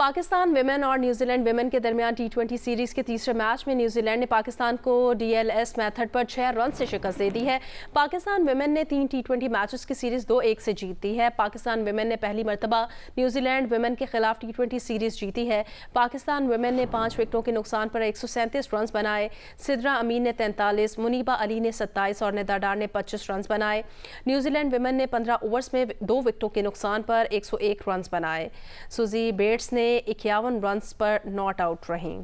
Pakistan women और New Zealand women के दरमियान टी ट्वेंटी सीरीज़ के तीसरे मैच में न्यूजीलैंड ने पाकिस्तान को डीएलएस मेथड पर छः रन से शिकस्त दे दी है पाकिस्तान वेमेन ने तीन टी ट्वेंटी मैचेस की सीरीज़ दो एक से जीत दी है पाकिस्तान वेमेन ने पहली मरतबा न्यूजीलैंड वेमेन के खिलाफ टी ट्वेंटी सीरीज़ जीती है पाकिस्तान वेमेन ने पाँच विकटों के नुकसान पर एक सौ सैंतीस रन बनाए सिद्रा अमीन ने तैंतालीस मुनीबा अली ने सत्ताईस और डार ने पच्चीस रन बनाए न्यूजीलैंड वेमेन ने पंद्रह ओवर्स में दो विकटों के नुकसान पर एक सौ एक रन बनाए सुजी बेट्स ने में इक्यावन रन पर नॉट आउट रहीं